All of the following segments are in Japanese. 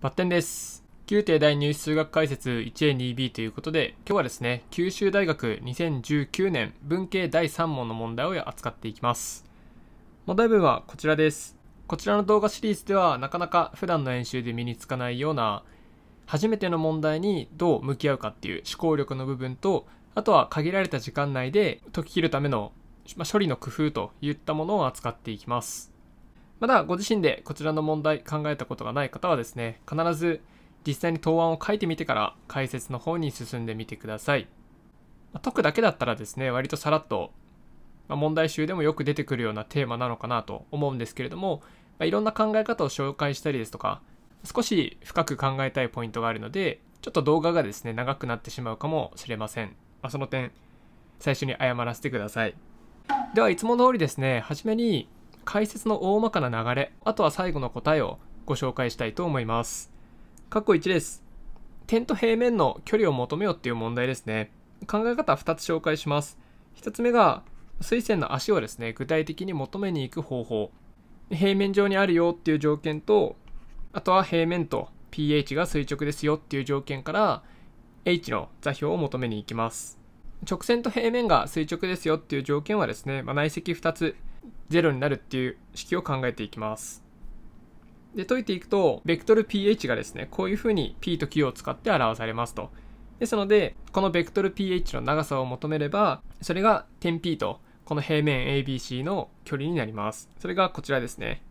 バッテンです。旧帝大入試数学解説 1A2B ということで、今日はですね、九州大学2019年文系第3問の問題を扱っていきます。問題文はこちらです。こちらの動画シリーズではなかなか普段の演習で身につかないような初めての問題にどう向き合うかっていう思考力の部分とあとは限られた時間内で解き切るための、まあ、処理の工夫といったものを扱っていきますまだご自身でこちらの問題考えたことがない方はですね、必ず実際に答案を書いてみてから解説の方に進んでみてください。解くだけだったらですね、割とさらっと、まあ、問題集でもよく出てくるようなテーマなのかなと思うんですけれども、まあ、いろんな考え方を紹介したりですとか、少し深く考えたいポイントがあるので、ちょっと動画がですね、長くなってしまうかもしれません。まあ、その点、最初に謝らせてください。では、いつも通りですね、初めに解説の大まかな流れ、あとは最後の答えをご紹介したいと思います。括弧1です。点と平面の距離を求めようっていう問題ですね。考え方2つ紹介します。1つ目が、水線の足をですね、具体的に求めに行く方法。平面上にあるよっていう条件と、あとは平面と pH が垂直ですよっていう条件から、h の座標を求めに行きます。直線と平面が垂直ですよっていう条件はですね、まあ、内積2つ。0になるっていう式を考えていきます。で、解いていくと、ベクトル ph がですね、こういうふうに p と q を使って表されますと。ですので、このベクトル ph の長さを求めれば、それが点 p と、この平面 ABC の距離になります。それがこちらですね。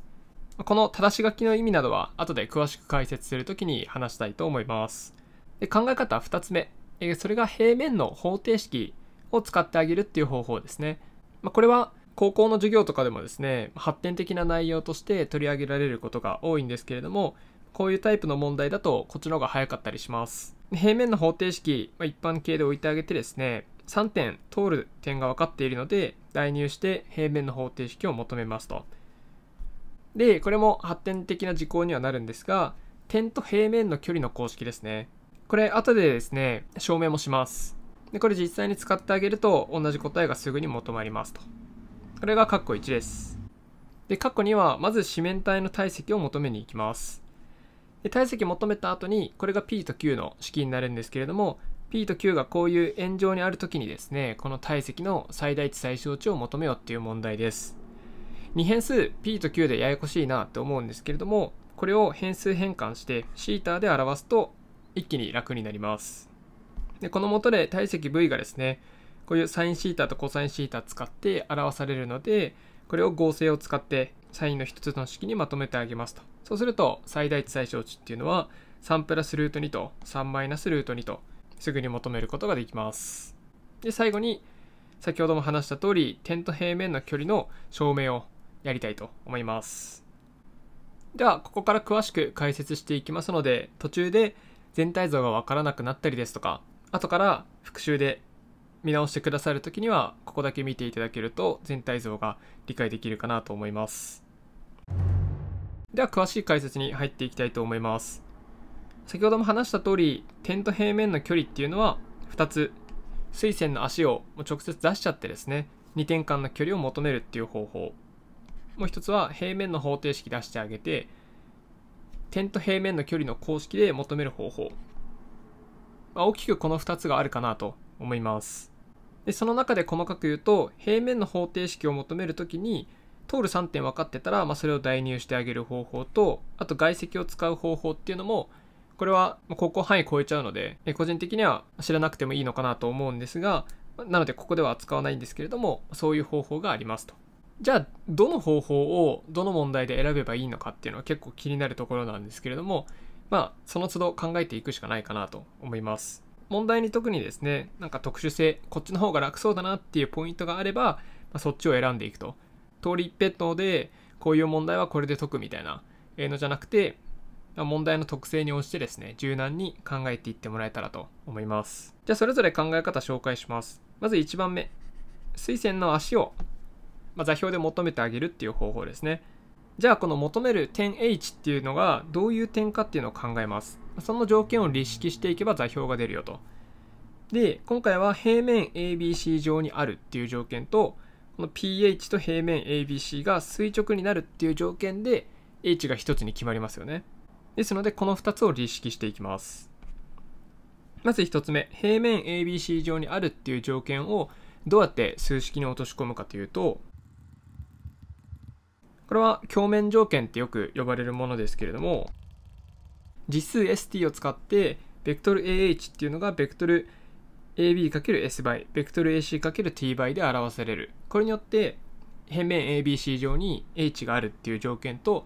この正し書きの意味などは、後で詳しく解説するときに話したいと思います。で考え方2つ目。それが平面の方程式を使ってあげるっていう方法ですね。これは高校の授業とかでもですね、発展的な内容として取り上げられることが多いんですけれども、こういうタイプの問題だとこっちの方が早かったりします。平面の方程式、まあ、一般形で置いてあげてですね、3点通る点が分かっているので、代入して平面の方程式を求めますと。で、これも発展的な事項にはなるんですが、点と平面の距離の公式ですね。これ後でですね、証明もします。で、これ実際に使ってあげると同じ答えがすぐに求まりますと。これが括弧1です。で、括弧2は、まず四面体の体積を求めに行きます。で体積求めた後に、これが P と Q の式になるんですけれども、P と Q がこういう円上にある時にですね、この体積の最大値最小値を求めようっていう問題です。2変数 P と Q でややこしいなって思うんですけれども、これを変数変換して θ で表すと一気に楽になります。で、この元で体積 V がですね、こういうサインシータとコサインシータ使って表されるので、これを合成を使ってサインの一つの式にまとめてあげますと。そうすると、最大値最小値っていうのは、3プラスルート2と3マイナスルート2と、すぐに求めることができます。で、最後に、先ほども話した通り、点と平面の距離の証明をやりたいと思います。では、ここから詳しく解説していきますので、途中で全体像がわからなくなったりですとか、後から復習で見直してくださる時にはここだけ見ていただけると全体像が理解できるかなと思いますでは詳しい解説に入っていきたいと思います先ほども話した通り点と平面の距離っていうのは2つ垂線の足を直接出しちゃってですね2点間の距離を求めるっていう方法もう一つは平面の方程式出してあげて点と平面の距離の公式で求める方法、まあ、大きくこの2つがあるかなと思います。でその中で細かく言うと平面の方程式を求める時に通る3点分かってたら、まあ、それを代入してあげる方法とあと外積を使う方法っていうのもこれは高校範囲超えちゃうので個人的には知らなくてもいいのかなと思うんですがなのでここでは扱わないんですけれどもそういう方法がありますと。じゃあどの方法をどの問題で選べばいいのかっていうのは結構気になるところなんですけれどもまあその都度考えていくしかないかなと思います。問題に特にですね、なんか特殊性、こっちの方が楽そうだなっていうポイントがあれば、まあ、そっちを選んでいくと。通り一辺倒で、こういう問題はこれで解くみたいなのじゃなくて、まあ、問題の特性に応じてですね、柔軟に考えていってもらえたらと思います。じゃあ、それぞれ考え方紹介します。まず1番目。推薦の足を、まあ、座標で求めてあげるっていう方法ですね。じゃあ、この求める点 H っていうのがどういう点かっていうのを考えます。その条件を立式していけば座標が出るよと。で、今回は平面 ABC 上にあるっていう条件と、この pH と平面 ABC が垂直になるっていう条件で、h が1つに決まりますよね。ですので、この2つを立式していきます。まず1つ目、平面 ABC 上にあるっていう条件をどうやって数式に落とし込むかというと、これは鏡面条件ってよく呼ばれるものですけれども、実数 ST を使って、ベクトル AH っていうのがベクトル AB×S 倍、ベクトル AC×T 倍で表される。これによって、平面 ABC 上に H があるっていう条件と、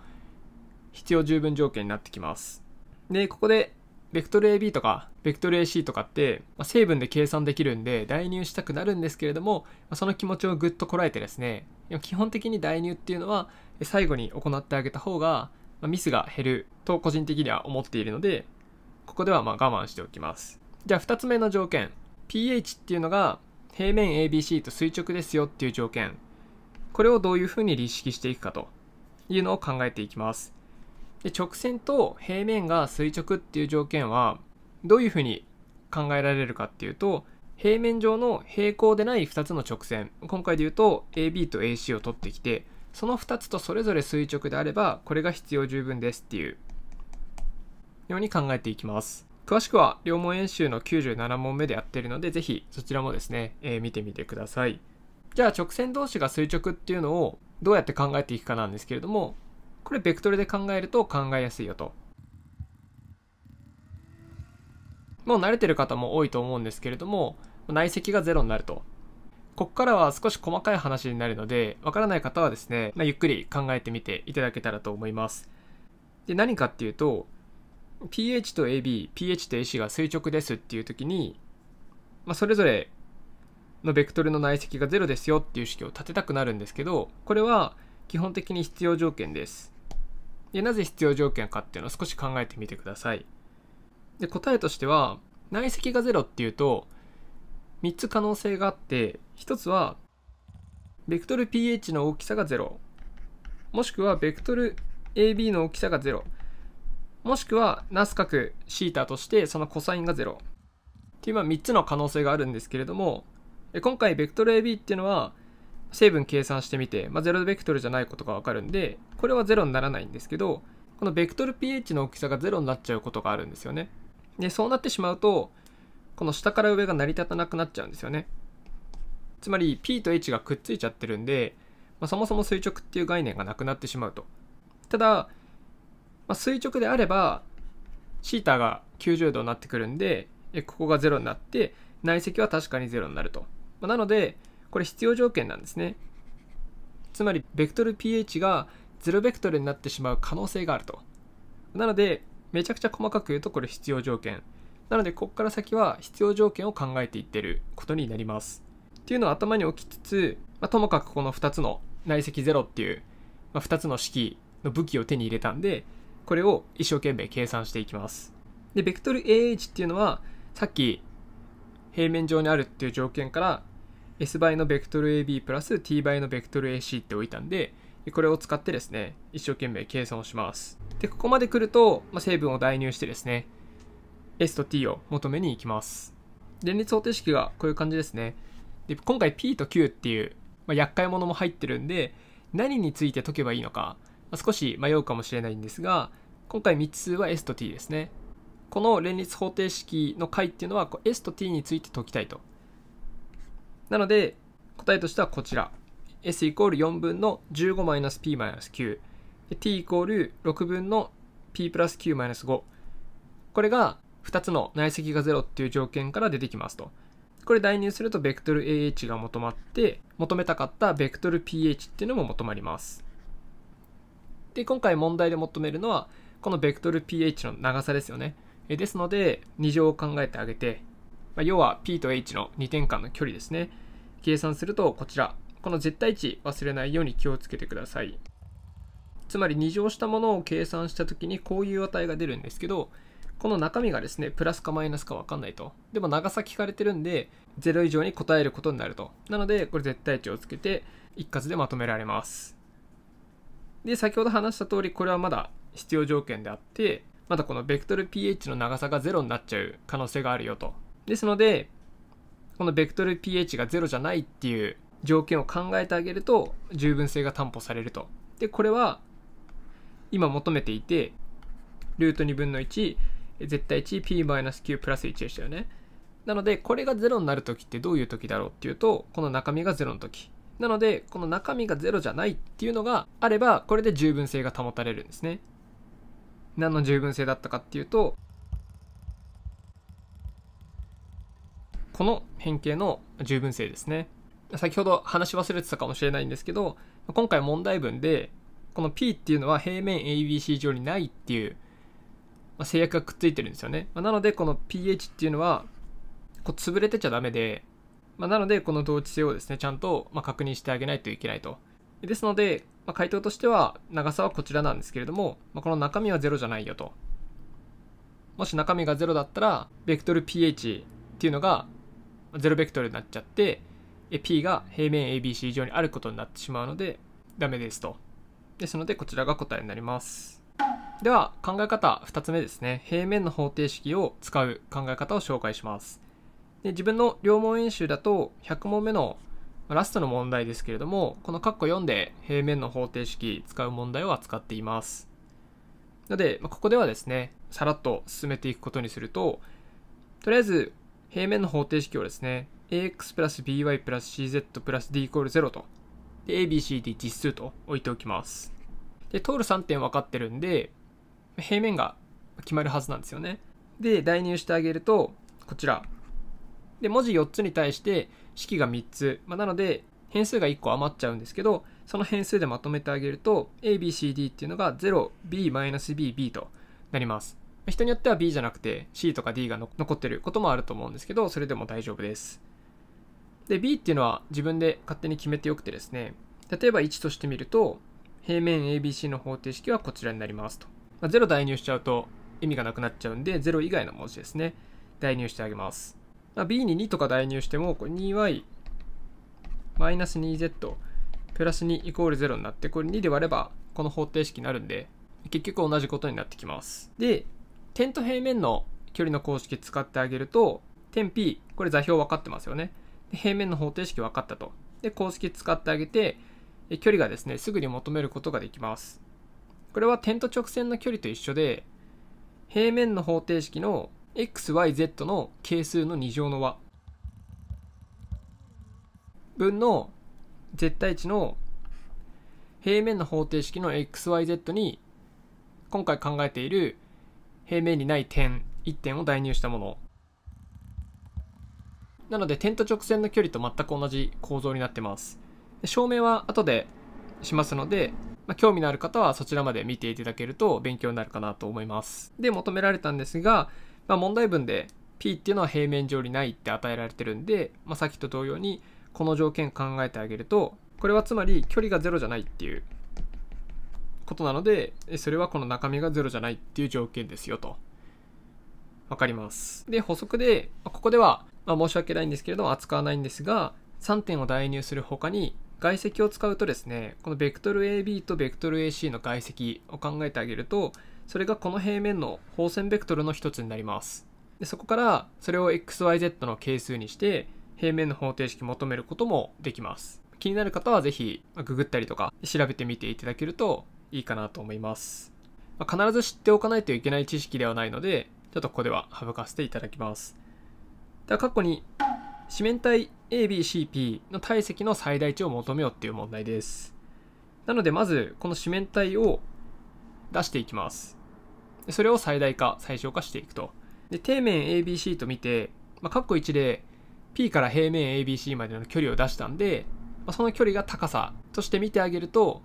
必要十分条件になってきます。で、ここで、ベクトル AB とか、ベクトル AC とかって、ま成分で計算できるんで、代入したくなるんですけれども、まその気持ちをぐっとこらえてですね、基本的に代入っていうのは、最後に行ってあげた方が、まミスが減ると個人的には思っているので、ここではま我慢しておきます。じゃあ2つ目の条件。pH っていうのが平面 ABC と垂直ですよっていう条件。これをどういうふうに立式していくかというのを考えていきます。で直線と平面が垂直っていう条件はどういうふうに考えられるかっていうと平面上の平行でない2つの直線今回で言うと AB と AC を取ってきてその2つとそれぞれ垂直であればこれが必要十分ですっていうように考えていきます詳しくは両問演習の97問目でやってるので是非そちらもですね、えー、見てみてくださいじゃあ直線同士が垂直っていうのをどうやって考えていくかなんですけれどもこれベクトルで考えると考えやすいよともう慣れてる方も多いと思うんですけれども内積が0になるとこっからは少し細かい話になるので、わからない方はですね、まあ、ゆっくり考えてみていただけたらと思います。で、何かっていうと、pH と AB、pH と AC が垂直ですっていう時に、まあ、それぞれのベクトルの内積が0ですよっていう式を立てたくなるんですけど、これは基本的に必要条件です。で、なぜ必要条件かっていうのを少し考えてみてください。で、答えとしては、内積が0っていうと、3つ可能性があって1つはベクトル pH の大きさが0もしくはベクトル AB の大きさが0もしくはナス角シータとしてそのコサインが0っていうまあ3つの可能性があるんですけれども今回ベクトル AB っていうのは成分計算してみて、まあ、0ベクトルじゃないことがわかるんでこれは0にならないんですけどこのベクトル pH の大きさが0になっちゃうことがあるんですよねでそうなってしまうとこの下から上が成り立たなくなっちゃうんですよね。つまり P と H がくっついちゃってるんで、まあ、そもそも垂直っていう概念がなくなってしまうと。ただ、まあ、垂直であれば、シータが90度になってくるんで、ここが0になって、内積は確かに0になると。まあ、なので、これ必要条件なんですね。つまり、ベクトル pH が0ベクトルになってしまう可能性があると。なので、めちゃくちゃ細かく言うとこれ必要条件。なのでここから先は必要条件を考えていってることになりますっていうのを頭に置きつつ、まあ、ともかくこの2つの内積0っていう、まあ、2つの式の武器を手に入れたんでこれを一生懸命計算していきますでベクトル AH っていうのはさっき平面上にあるっていう条件から S 倍のベクトル AB プラス T 倍のベクトル AC って置いたんでこれを使ってですね一生懸命計算をしますでここまで来ると、まあ、成分を代入してですね S と T を求めに行きます。連立方程式がこういう感じですね。で今回 P と Q っていう、まあ、厄介者も入ってるんで何について解けばいいのか、まあ、少し迷うかもしれないんですが今回3つは S と T ですね。この連立方程式の解っていうのはこう S と T について解きたいと。なので答えとしてはこちら。S イコール4分の 15-P-9。T イコール6分の P プラス Q-5。これが2つの内積が0っていう条件から出てきますと。これ代入すると、ベクトル AH が求まって、求めたかったベクトル PH っていうのも求まります。で、今回問題で求めるのは、このベクトル PH の長さですよね。えですので、2乗を考えてあげて、まあ、要は P と H の2点間の距離ですね。計算すると、こちら、この絶対値忘れないように気をつけてください。つまり2乗したものを計算した時にこういう値が出るんですけど、この中身がですね、プラスかマイナスかわかんないと。でも長さ聞かれてるんで、0以上に答えることになると。なので、これ絶対値をつけて、一括でまとめられます。で、先ほど話した通り、これはまだ必要条件であって、まだこのベクトル pH の長さが0になっちゃう可能性があるよと。ですので、このベクトル pH が0じゃないっていう条件を考えてあげると、十分性が担保されると。で、これは、今求めていて、ルート2分の1、絶対値 p-q プラス1でしたよね。なので、これが0になるときってどういうときだろうっていうと、この中身が0のとき。なので、この中身が0じゃないっていうのがあれば、これで十分性が保たれるんですね。何の十分性だったかっていうと、この変形の十分性ですね。先ほど話し忘れてたかもしれないんですけど、今回問題文で、この P っていうのは平面 ABC 上にないっていうまあ、制約がくっついてるんですよね。まあ、なので、この pH っていうのは、こう潰れてちゃダメで、まあ、なので、この同値性をですね、ちゃんとま確認してあげないといけないと。ですので、ま回答としては、長さはこちらなんですけれども、まこの中身は0じゃないよと。もし中身が0だったら、ベクトル pH っていうのが0ベクトルになっちゃって、p が平面 ABC 上にあることになってしまうので、ダメですと。ですので、こちらが答えになります。では考え方2つ目ですね平面の方程式を使う考え方を紹介しますで自分の両問演習だと100問目のラストの問題ですけれどもこの括弧4で平面の方程式使う問題を扱っていますのでここではですねさらっと進めていくことにするととりあえず平面の方程式をですね ax プラス by プラス cz プラス d イコール0と abcd 実数と置いておきますで通る3点分かってるんで平面が決まるはずなんですよね。で、代入してあげると、こちら。で、文字4つに対して式が3つ。まあ、なので、変数が1個余っちゃうんですけど、その変数でまとめてあげると、ABCD っていうのが 0B-BB となります。人によっては B じゃなくて C とか D が残ってることもあると思うんですけど、それでも大丈夫です。で、B っていうのは自分で勝手に決めてよくてですね、例えば1としてみると、平面 ABC の方程式はこちらになりますと。まあ、0代入しちゃうと意味がなくなっちゃうんで、0以外の文字ですね。代入してあげます。まあ、b に2とか代入しても、2y マイナス 2z プラス2イコール0になって、これ2で割ればこの方程式になるんで、結局同じことになってきます。で、点と平面の距離の公式使ってあげると、点 P、これ座標分かってますよね。平面の方程式分かったと。で、公式使ってあげて、距離がですね、すぐに求めることができます。これは点と直線の距離と一緒で、平面の方程式の xyz の係数の2乗の和分の絶対値の平面の方程式の xyz に今回考えている平面にない点1点を代入したものなので点と直線の距離と全く同じ構造になってます証明は後でしますのでまあ、興味のある方はそちらまで見ていただけると勉強になるかなと思います。で、求められたんですが、まあ、問題文で P っていうのは平面上にないって与えられてるんで、まあ、さっきと同様にこの条件考えてあげると、これはつまり距離が0じゃないっていうことなので、それはこの中身が0じゃないっていう条件ですよと。わかります。で、補足で、ここでは、まあ、申し訳ないんですけれども扱わないんですが、3点を代入する他に外積を使うとですね、このベクトル AB とベクトル AC の外積を考えてあげると、それがこの平面の放線ベクトルの一つになります。でそこからそれを xyz の係数にして平面の方程式求めることもできます。気になる方は是非ググったりとか調べてみていただけるといいかなと思います。まあ、必ず知っておかないといけない知識ではないので、ちょっとここでは省かせていただきます。では、括弧に四面体 ABCP の体積の最大値を求めようっていう問題です。なのでまずこの四面体を出していきます。それを最大化、最小化していくと。で、底面 ABC と見て、まあ、カ1で P から平面 ABC までの距離を出したんで、まあ、その距離が高さとして見てあげると、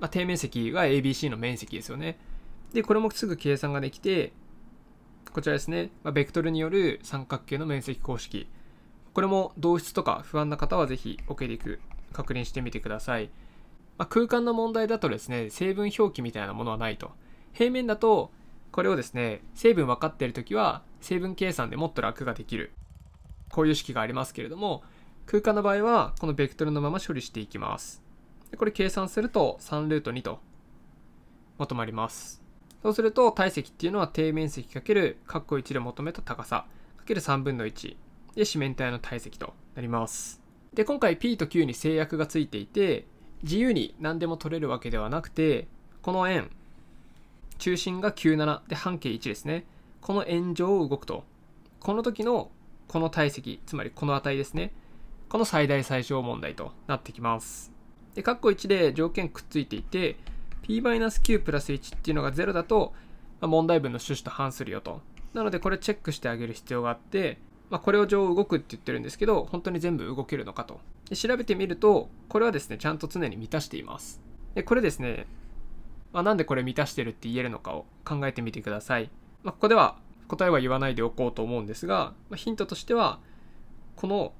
まあ、底面積が ABC の面積ですよね。で、これもすぐ計算ができて、こちらですね、まあ、ベクトルによる三角形の面積公式。これも同質とか不安な方はぜひオケでいく確認してみてください。まあ、空間の問題だとですね、成分表記みたいなものはないと。平面だと、これをですね、成分分かっている時は、成分計算でもっと楽ができる。こういう式がありますけれども、空間の場合は、このベクトルのまま処理していきます。でこれ計算すると3ルート2と求まります。そうすると体積っていうのは底面積かける、弧1で求めた高さかける3分の1で、四面体の体積となります。で、今回 P と Q に制約がついていて、自由に何でも取れるわけではなくて、この円、中心が97で半径1ですね。この円上を動くと。この時のこの体積、つまりこの値ですね。この最大最小問題となってきます。で、括弧1で条件くっついていて、p-q プラス1っていうのが0だと、ま問題文の趣旨と反するよと。なのでこれチェックしてあげる必要があって、まあ、これを上動くって言ってるんですけど、本当に全部動けるのかと。で調べてみると、これはですね、ちゃんと常に満たしています。で、これですね、まあ、なんでこれ満たしてるって言えるのかを考えてみてください。まあ、ここでは答えは言わないでおこうと思うんですが、まあ、ヒントとしては、この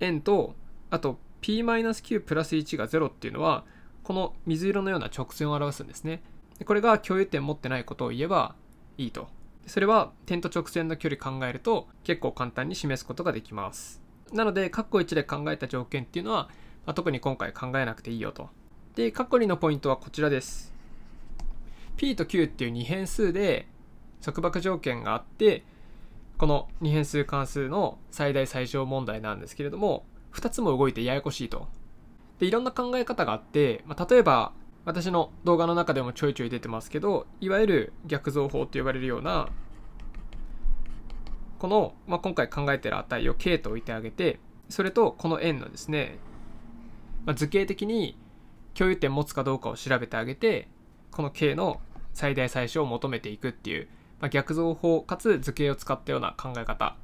円と、あと p 9プラス1が0っていうのは、この水色のような直線を表すんですね。でこれが共有点持ってないことを言えばいいと。それは点と直線の距離考えると結構簡単に示すことができます。なので、括弧1で考えた条件っていうのは、まあ、特に今回考えなくていいよと。で、括弧2のポイントはこちらです。p と q っていう2変数で束縛条件があって、この2変数関数の最大最小問題なんですけれども、2つも動いてややこしいと。で、いろんな考え方があって、まあ、例えば私の動画の中でもちょいちょい出てますけど、いわゆる逆造法と呼ばれるような、この、まあ、今回考えてる値を k と置いてあげて、それとこの円のですね、まあ、図形的に共有点持つかどうかを調べてあげて、この k の最大最小を求めていくっていう、まあ、逆造法かつ図形を使ったような考え方。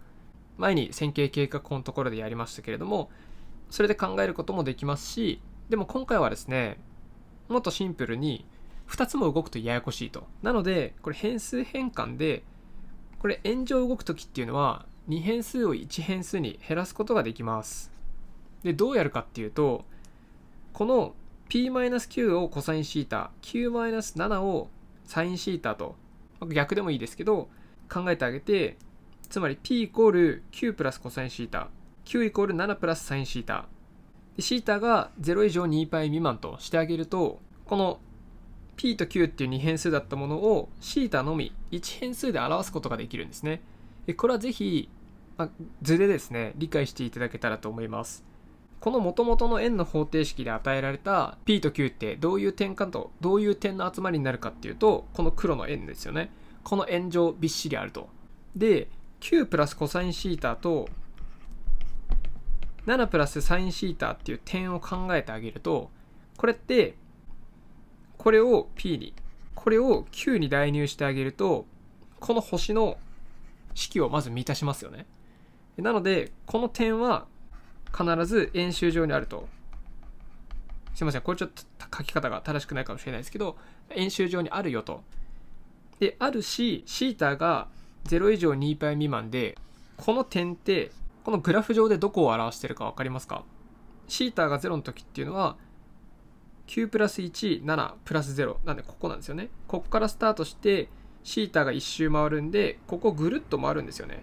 前に線形計画法のところでやりましたけれども、それで考えることもできますし、でも今回はですね、もっとシンプルに2つも動くとややこしいと。なので、これ変数変換で、これ炎上動く時っていうのは2変数を1変数に減らすことができます。で、どうやるかっていうと、この p 9をコサインシータ、q-7 をサインシータと、逆でもいいですけど、考えてあげて、つまり p イコール9プラスコサインシータ、q イコール7プラスサインシータ、でシータが0以上 2π 未満としてあげると、この p と q っていう2変数だったものを θ のみ1変数で表すことができるんですね。これはぜひ、まあ、図でですね、理解していただけたらと思います。この元々の円の方程式で与えられた p と q ってどういう点かとどういう点の集まりになるかっていうとこの黒の円ですよねこの円上びっしりあるとで q プラスコサインシータと7プラスサインシータっていう点を考えてあげるとこれってこれを P に、これを Q に代入してあげると、この星の式をまず満たしますよね。なので、この点は必ず円周上にあると。すいません、これちょっと書き方が正しくないかもしれないですけど、円周上にあるよと。で、あるし、θ が0以上 2π 未満で、この点って、このグラフ上でどこを表してるか分かりますか ?θ が0の時っていうのは、9プラス1、7プラス0。なんで、ここなんですよね。ここからスタートして、シータが1周回るんで、ここぐるっと回るんですよね。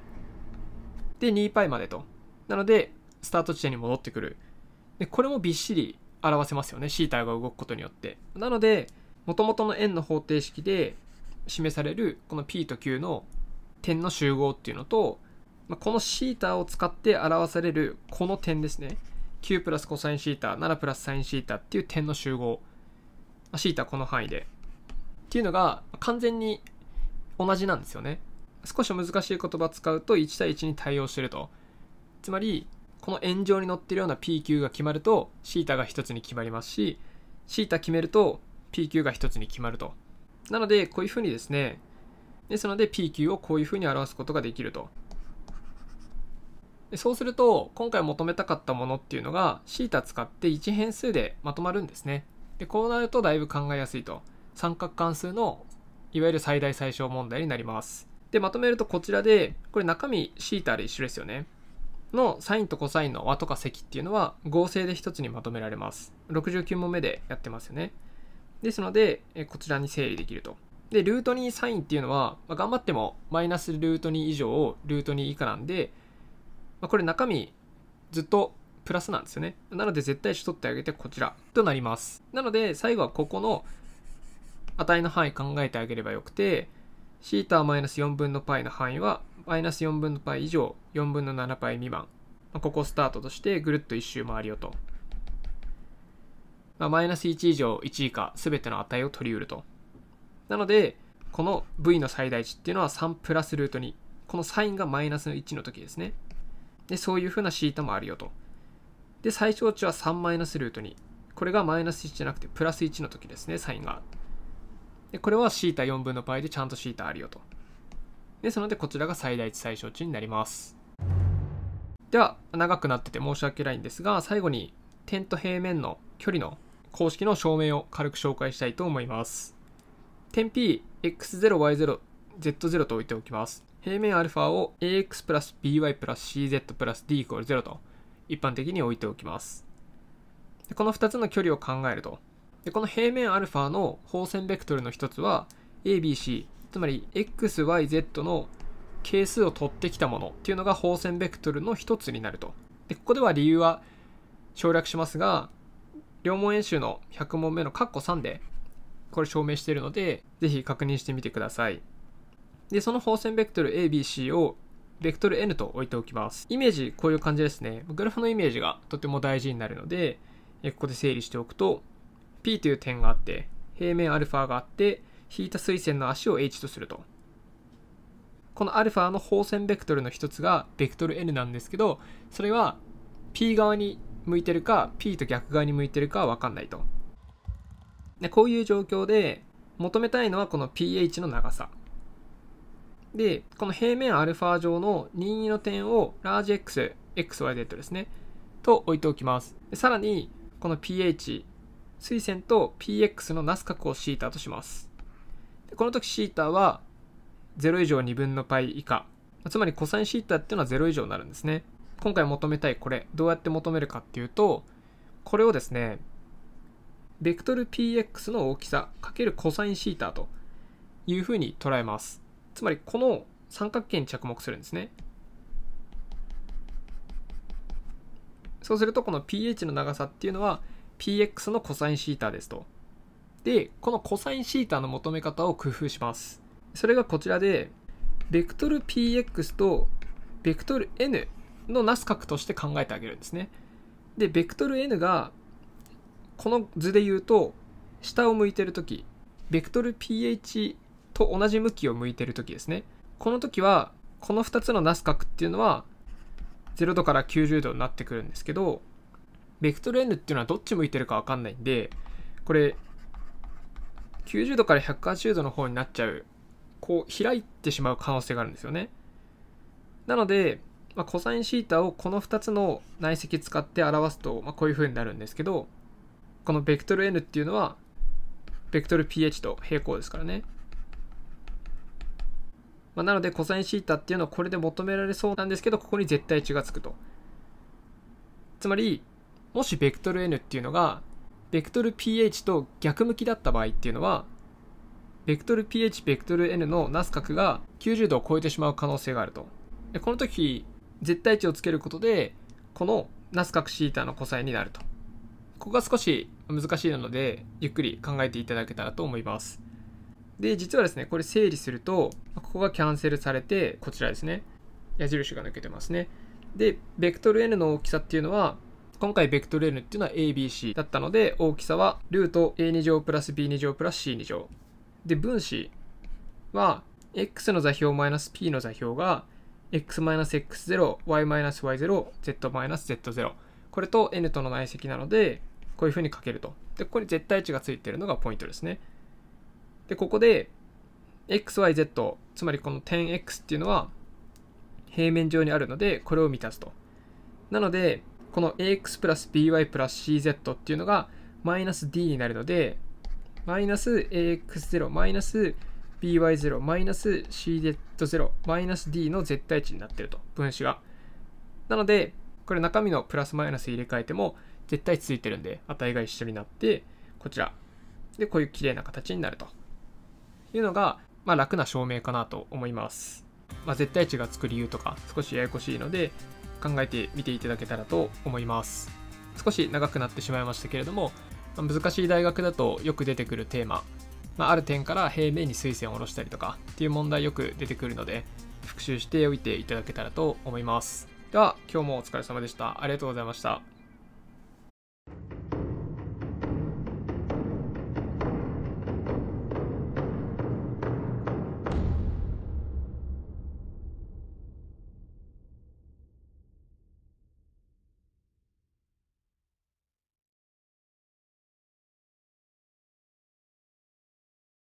で、2π までと。なので、スタート地点に戻ってくる。で、これもびっしり表せますよね。シータが動くことによって。なので、元々の円の方程式で示される、この p と q の点の集合っていうのと、このシータを使って表されるこの点ですね。9プラスコサインシータ、7プラスサインシータっていう点の集合。シータこの範囲で。っていうのが完全に同じなんですよね。少し難しい言葉使うと1対1に対応してると。つまり、この円状に乗ってるような PQ が決まると、シータが1つに決まりますし、シータ決めると PQ が1つに決まると。なので、こういうふうにですね、ですので PQ をこういうふうに表すことができると。でそうすると今回求めたかったものっていうのが θ 使って1変数でまとまるんですね。でこうなるとだいぶ考えやすいと三角関数のいわゆる最大最小問題になります。でまとめるとこちらでこれ中身 θ で一緒ですよね。のサインとコサインの和とか積っていうのは合成で一つにまとめられます。69問目でやってますよね。ですので、こちらに整理できると。で、ルート2サインっていうのは、まあ、頑張ってもマイナスルート2以上をルート2以下なんで、まあ、これ中身ずっとプラスなんですよね。なので絶対値取ってあげてこちらとなります。なので最後はここの値の範囲考えてあげればよくて、シータマイナス4分の π の範囲は、マイナス4分の π 以上、4分の 7π 未満。まあ、ここをスタートとしてぐるっと1周回りよと。まマイナス1以上、1以下、全ての値を取り得ると。なので、この v の最大値っていうのは3プラスルート2。このサインがマイナスの1の時ですね。で、そういう風なシータもあるよと。で、最小値は3マイナスルート2。これがマイナス1じゃなくてプラス1の時ですね、サインが。で、これは θ4 分の π でちゃんと θ あるよと。ですので、こちらが最大値最小値になります。では、長くなってて申し訳ないんですが、最後に点と平面の距離の公式の証明を軽く紹介したいと思います。点 P、x0、y0 Z0 と置いておきます。平面 α を AX プラス BY プラス CZ プラス D イコール0と一般的に置いておきます。でこの2つの距離を考えると。でこの平面 α の方線ベクトルの1つは ABC、つまり XYZ の係数を取ってきたものっていうのが方線ベクトルの1つになると。でここでは理由は省略しますが、両問演習の100問目のカッコ3でこれ証明しているので、ぜひ確認してみてください。で、その放線ベクトル ABC をベクトル n と置いておきます。イメージ、こういう感じですね。グラフのイメージがとても大事になるので、ここで整理しておくと、P という点があって、平面 α があって、引いた垂線の足を h とすると。この α の放線ベクトルの一つがベクトル n なんですけど、それは P 側に向いてるか、P と逆側に向いてるかは分かんないと。でこういう状況で、求めたいのはこの pH の長さ。で、この平面 α 上の任意の点をラージ X、XYZ ですね、と置いておきます。さらに、この pH、水線と px のなす角を θ とします。この時 θ は0以上2分の π 以下。つまり cosθ っていうのは0以上になるんですね。今回求めたいこれ、どうやって求めるかっていうと、これをですね、ベクトル px の大きさ ×cosθ というふうに捉えます。つまりこの三角形に着目するんですね。そうするとこの pH の長さっていうのは px の cos シータですと。で、この cos シータの求め方を工夫します。それがこちらで、ベクトル px とベクトル n のなす角として考えてあげるんですね。で、ベクトル n がこの図で言うと下を向いてる時ベクトル ph と同じ向きを向いてる時ですね。この時は、この2つのなす角っていうのは、0度から90度になってくるんですけど、ベクトル n っていうのはどっち向いてるかわかんないんで、これ、90度から180度の方になっちゃう、こう開いてしまう可能性があるんですよね。なので、まあ、コサイン θ をこの2つの内積使って表すと、まあ、こういう風になるんですけど、このベクトル n っていうのは、ベクトル ph と平行ですからね。まあ、なので、コサインシータっていうのはこれで求められそうなんですけど、ここに絶対値がつくと。つまり、もしベクトル n っていうのが、ベクトル ph と逆向きだった場合っていうのは、ベクトル ph、ベクトル n のナス角が90度を超えてしまう可能性があると。でこの時、絶対値をつけることで、このナス角 θ のコサインになると。ここが少し難しいので、ゆっくり考えていただけたらと思います。で、実はですね、これ整理すると、ここがキャンセルされて、こちらですね。矢印が抜けてますね。で、ベクトル n の大きさっていうのは、今回ベクトル n っていうのは ABC だったので、大きさはルート a2 乗プラス b2 乗プラス c2 乗。で、分子は、x の座標マイナス p の座標が、x-x0、y-y0、z-z0。これと n との内積なので、こういうふうに書けると。で、ここに絶対値がついてるのがポイントですね。で、ここで、xyz、つまりこの点 x っていうのは平面上にあるので、これを満たすと。なので、この ax プラス by プラス cz っていうのがマイナス d になるので、マイナス ax0 マイナス by0 マイナス cz0 マイナス d の絶対値になってると、分子が。なので、これ中身のプラスマイナス入れ替えても絶対ついてるんで、値が一緒になって、こちら。で、こういう綺麗な形になると。いうのが、まあ、楽な証明かなと思います。まあ、絶対値がつく理由とか少しややこしいので考えてみていただけたらと思います。少し長くなってしまいましたけれども、まあ、難しい大学だとよく出てくるテーマ、まあ、ある点から平面に水線を下ろしたりとかっていう問題よく出てくるので復習しておいていただけたらと思います。では今日もお疲れ様でした。ありがとうございました。